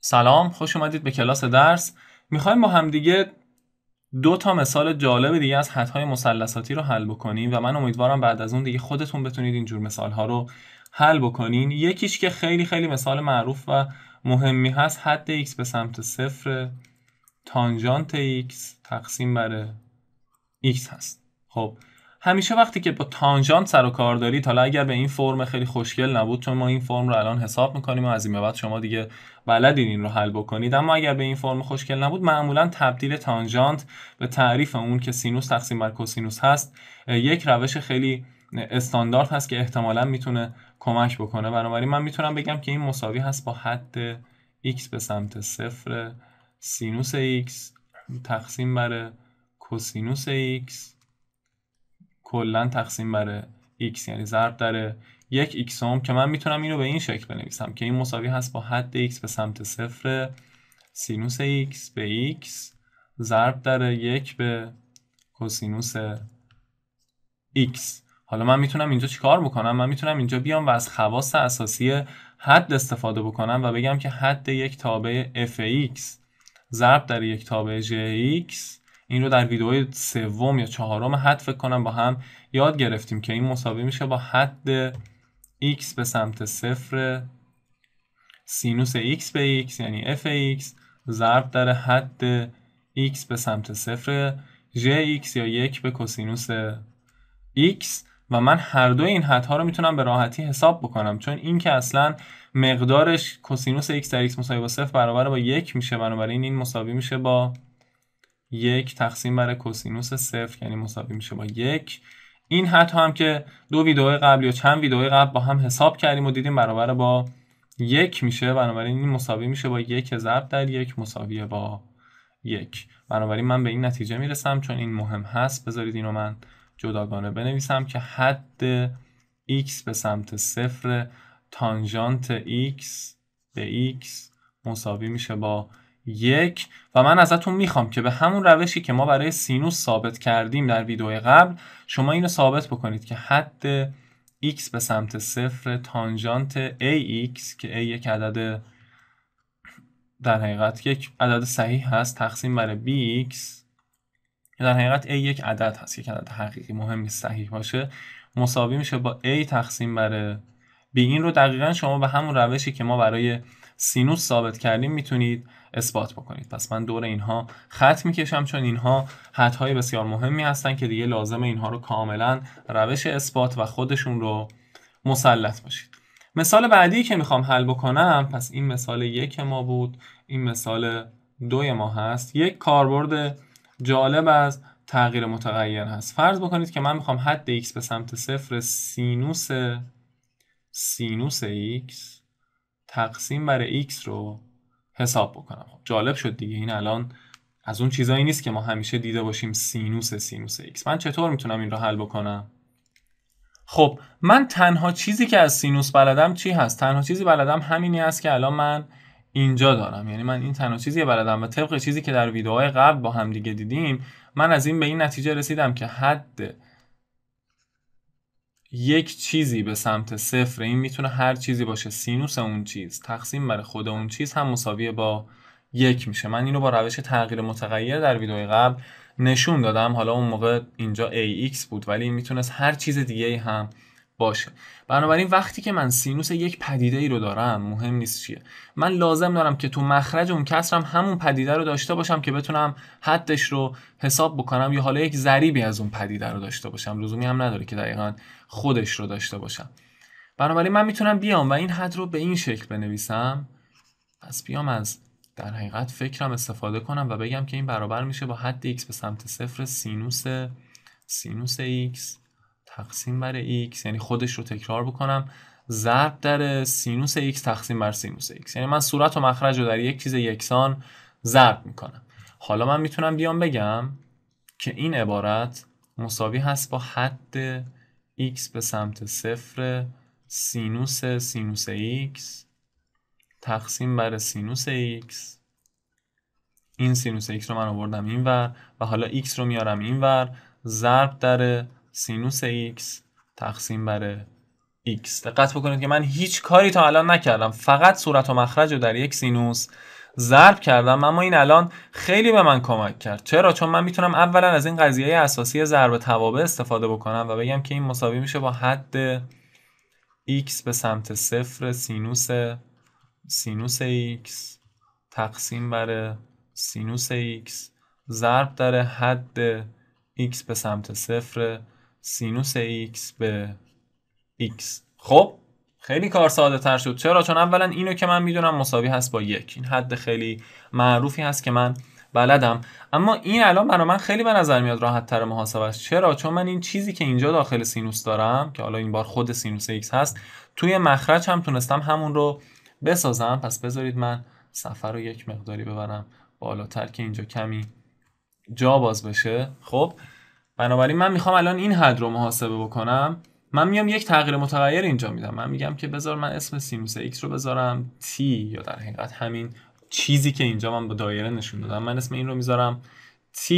سلام خوش اومدید به کلاس درس میخوایم با همدیگه دو تا مثال جالب دیگه از حدهای مثلثاتی رو حل بکنیم و من امیدوارم بعد از اون دیگه خودتون بتونید اینجور مثال ها رو حل بکنین یکیش که خیلی خیلی مثال معروف و مهمی هست حد x به سمت صفر تانجانت x تقسیم بر x هست خب همیشه وقتی که با تانژانت سر و کار دارید حالا اگر به این فرم خیلی خوشگل نبود چون ما این فرم رو الان حساب میکنیم و از این بعد شما دیگه بلدین این رو حل بکنید اما اگر به این فرم خوشگل نبود معمولا تبدیل تانژانت به تعریف اون که سینوس تقسیم بر کوسینوس هست یک روش خیلی استاندارد هست که احتمالا میتونه کمک بکنه بنابراین من میتونم بگم که این مساوی هست با حد x به سمت صفر سینوس x تقسیم بر کوسینوس x کلا تقسیم بر x یعنی ضرب در یک X هم که من میتونم اینو به این شکل بنویسم که این مساوی هست با حد x به سمت صفر سینوس x به x ضرب در یک به کوسینوس x حالا من میتونم اینجا چیکار بکنم من میتونم اینجا بیام و از خواص اساسی حد استفاده بکنم و بگم که حد یک تابع f x ضرب در یک تابع gx این رو در ویدئوی سوم یا چهارم حد فکر کنم با هم یاد گرفتیم که این مساوی میشه با حد x به سمت صفر سینوس x به x یعنی f x ضرب در حد x به سمت صفر j x یا یک به کوسینوس x و من هر دو این حدها رو میتونم به راحتی حساب بکنم چون این که اصلا مقدارش کوسینوس x در x مساوی با صفر برابر با یک میشه بنابراین این مساوی میشه با یک تقسیم بر کوسینوس صفر یعنی مساوی میشه با یک این حتی هم که دو ویدئوی قبل یا چند ویدئوی قبل با هم حساب کردیم و دیدیم برابر با یک میشه بنابراین این مساوی میشه با یک ضرب در یک مساوی با یک بنابراین من به این نتیجه میرسم چون این مهم هست بذارید اینو من جداگانه بنویسم که حد x به سمت صفر تانژانت x به x مساوی میشه با یک و من ازتون میخوام که به همون روشی که ما برای سینوس ثابت کردیم در ویدیو قبل شما اینو ثابت بکنید که حد x به سمت صفر تانجانت ax که a یک عدد در حقیقت یک عدد صحیح هست تقسیم بر bx در حقیقت a یک عدد هست یک عدد حقیقی مهم صحیح باشه مساوی میشه با a تقسیم بر b این رو دقیقا شما به همون روشی که ما برای سینوس ثابت کردیم میتونید اثبات بکنید پس من دور اینها خط میکشم چون اینها حدهای بسیار مهمی هستن که دیگه لازم اینها رو کاملا روش اثبات و خودشون رو مسلط باشید مثال بعدی که میخوام حل بکنم پس این مثال یک ما بود این مثال دوی ما هست یک کاربرد جالب از تغییر متغیر هست فرض بکنید که من میخوام حد x به سمت صفر سینوس سینوس x تقسیم بر x رو حساب بکنم خب، جالب شد دیگه این الان از اون چیزایی نیست که ما همیشه دیده باشیم سینوس سینوس x من چطور میتونم این رو حل بکنم خب من تنها چیزی که از سینوس بلدم چی هست تنها چیزی بلدم همینی است که الان من اینجا دارم یعنی من این تنها چیزی بلدم و طبق چیزی که در ویدیوهای قبل با هم دیگه دیدیم من از این به این نتیجه رسیدم که حد یک چیزی به سمت صفر این میتونه هر چیزی باشه سینوس اون چیز تقسیم بر خود اون چیز هم مساوی با یک میشه من اینو با روش تغییر متغیر در ویدیو قبل نشون دادم حالا اون موقع اینجا AX بود ولی میتونست هر چیز دیگه هم باشه بنابراین وقتی که من سینوس یک پدیده ای رو دارم مهم نیست چیه من لازم دارم که تو مخرج اون کسرم همون پدیده رو داشته باشم که بتونم حدش رو حساب بکنم یا حالا یک ضریبی از اون پدیده رو داشته باشم لزومی هم نداره که دقیقا خودش رو داشته باشم بنابراین من میتونم بیام و این حد رو به این شکل بنویسم پس بیام از در حقیقت فکرم استفاده کنم و بگم که این برابر میشه با حد x به سمت صفر سینوس سینوس x تقسیم بر x یعنی خودش رو تکرار بکنم ضرب در سینوس x تقسیم بر سینوس x یعنی من صورت و مخرج رو در یک چیز یکسان ضرب میکنم حالا من میتونم بیام بگم که این عبارت مساوی هست با حد x به سمت صفر سینوس سینوس x تقسیم بر سینوس x این سینوس x رو من آوردم این ور و حالا x رو میارم این ور ضرب در سینوس x تقسیم بر x دقت بکنید که من هیچ کاری تا الان نکردم فقط صورت و مخرج رو در یک سینوس ضرب کردم اما این الان خیلی به من کمک کرد چرا چون من میتونم اولا از این قضیه اساسی ضرب توابع استفاده بکنم و بگم که این مساوی میشه با حد x به سمت صفر سینوس سینوس x تقسیم بر سینوس x ضرب در حد x به سمت صفر سینوس x به x خب خیلی کار ساده تر شد چرا چون اولا اینو که من میدونم مساوی هست با یک این حد خیلی معروفی هست که من بلدم اما این الان برای من خیلی به نظر میاد راحت تر محاسبه چرا چون من این چیزی که اینجا داخل سینوس دارم که حالا این بار خود سینوس x هست توی مخرج هم تونستم همون رو بسازم پس بذارید من سفر رو یک مقداری ببرم بالاتر که اینجا کمی جا باز بشه خب بنابراین من میخوام الان این حد رو محاسبه بکنم من میام یک تغییر متغیر اینجا میدم من میگم که بذار من اسم سینوس x رو بذارم t یا در حقیقت همین چیزی که اینجا من با دایره نشون دادم من اسم این رو میذارم t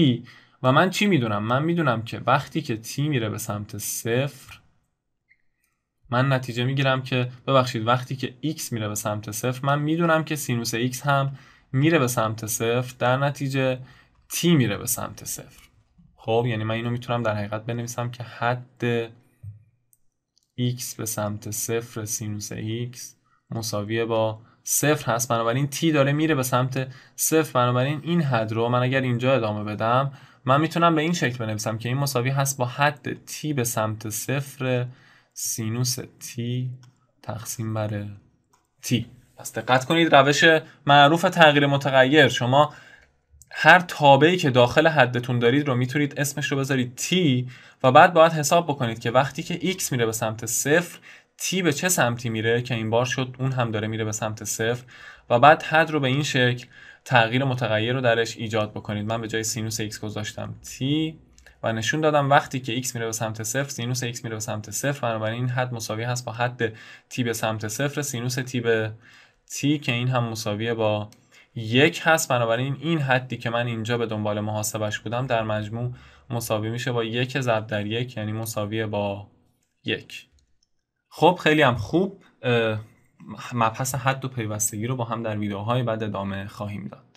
و من چی میدونم من میدونم که وقتی که t میره به سمت صفر من نتیجه میگیرم که ببخشید وقتی که x میره به سمت صفر من میدونم که سینوس x هم میره به سمت صفر در نتیجه t میره به سمت صفر خب یعنی من اینو میتونم در حقیقت بنویسم که حد x به سمت صفر سینوس x مساوی با صفر هست بنابراین t داره میره به سمت صفر بنابراین این حد رو من اگر اینجا ادامه بدم من میتونم به این شکل بنویسم که این مساوی هست با حد t به سمت صفر سینوس t تقسیم بر t پس دقت کنید روش معروف تغییر متغیر شما هر تابعی که داخل حدتون دارید رو میتونید اسمش رو بذارید t و بعد باید حساب بکنید که وقتی که x میره به سمت صفر تی به چه سمتی میره که این بار شد اون هم داره میره به سمت صفر و بعد حد رو به این شکل تغییر متغیر رو درش ایجاد بکنید من به جای سینوس x گذاشتم t و نشون دادم وقتی که x میره به سمت صفر سینوس x میره به سمت صفر بنابراین این حد مساوی هست با حد تی به سمت صفر سینوس t به t که این هم مساوی با یک هست بنابراین این حدی که من اینجا به دنبال محاسبش بودم در مجموع مساوی میشه با یک ضرب در یک یعنی مساوی با یک خب خیلی هم خوب مبحث حد و پیوستگی رو با هم در ویدیوهای بعد ادامه خواهیم داد